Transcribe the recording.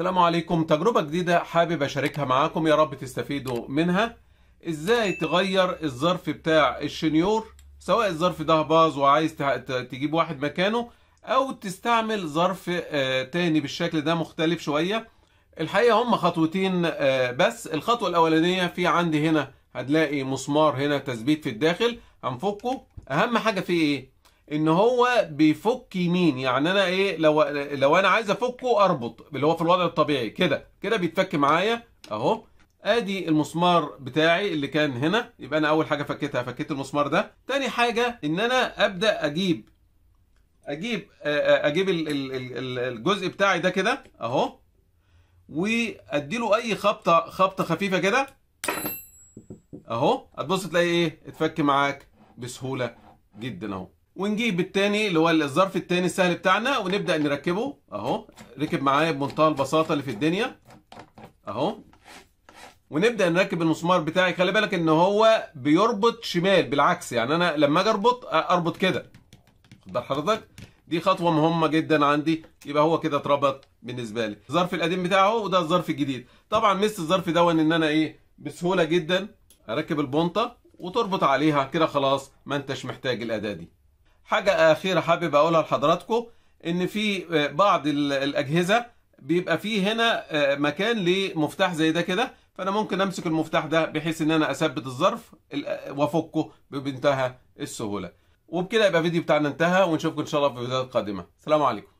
السلام عليكم تجربة جديدة حابب أشاركها معاكم يا رب تستفيدوا منها إزاي تغير الظرف بتاع الشنيور سواء الظرف ده باظ وعايز تجيب واحد مكانه أو تستعمل ظرف آه، تاني بالشكل ده مختلف شوية الحقيقة هم خطوتين آه، بس الخطوة الأولانية في عندي هنا هتلاقي مسمار هنا تثبيت في الداخل هنفكه أهم حاجة فيه إيه ان هو بيفك يمين يعني انا ايه لو لو انا عايز افكه اربط اللي هو في الوضع الطبيعي كده كده بيتفك معايا اهو ادي المسمار بتاعي اللي كان هنا يبقى انا اول حاجه فكيتها فكيت المسمار ده تاني حاجه ان انا ابدا اجيب اجيب اجيب الجزء بتاعي ده كده اهو واديله اي خبطه خبطه خفيفه كده اهو هتبص تلاقي ايه اتفك معاك بسهوله جدا اهو ونجيب التاني اللي هو الظرف التاني السهل بتاعنا ونبدأ نركبه اهو ركب معايا بمنتهى البساطة اللي في الدنيا اهو ونبدأ نركب المسمار بتاعي خلي بالك ان هو بيربط شمال بالعكس يعني انا لما اجي اربط اربط كده خد حضرتك دي خطوة مهمة جدا عندي يبقى هو كده اتربط بالنسبة لي الظرف القديم بتاعه وده الظرف الجديد طبعا مثل الظرف دون ان انا ايه بسهولة جدا اركب البنطة وتربط عليها كده خلاص ما انتش محتاج الأداة دي حاجة أخيرة حابب أقولها لحضراتكم إن في آه، بعض الأجهزة بيبقى فيه هنا آه، مكان لمفتاح زي ده كده فأنا ممكن أمسك المفتاح ده بحيث إن أنا أثبت الظرف وأفكه بمنتهى السهولة وبكده يبقى فيديو بتاعنا انتهى ونشوفكم إن شاء الله في فيديوهات قادمة سلام عليكم